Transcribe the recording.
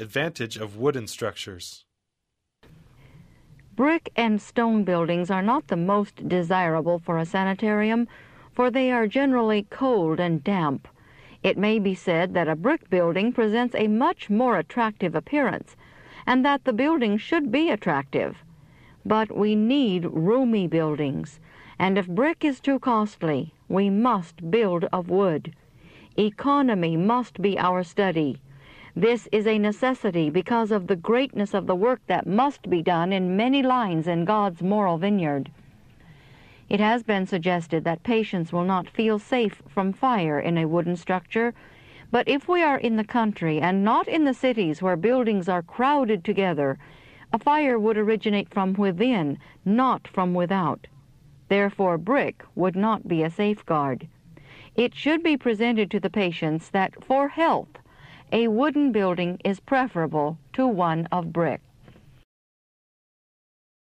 Advantage of wooden structures. Brick and stone buildings are not the most desirable for a sanitarium, for they are generally cold and damp. It may be said that a brick building presents a much more attractive appearance and that the building should be attractive. But we need roomy buildings, and if brick is too costly, we must build of wood. Economy must be our study. This is a necessity because of the greatness of the work that must be done in many lines in God's moral vineyard. It has been suggested that patients will not feel safe from fire in a wooden structure, but if we are in the country and not in the cities where buildings are crowded together, a fire would originate from within, not from without. Therefore, brick would not be a safeguard. It should be presented to the patients that for health, a wooden building is preferable to one of brick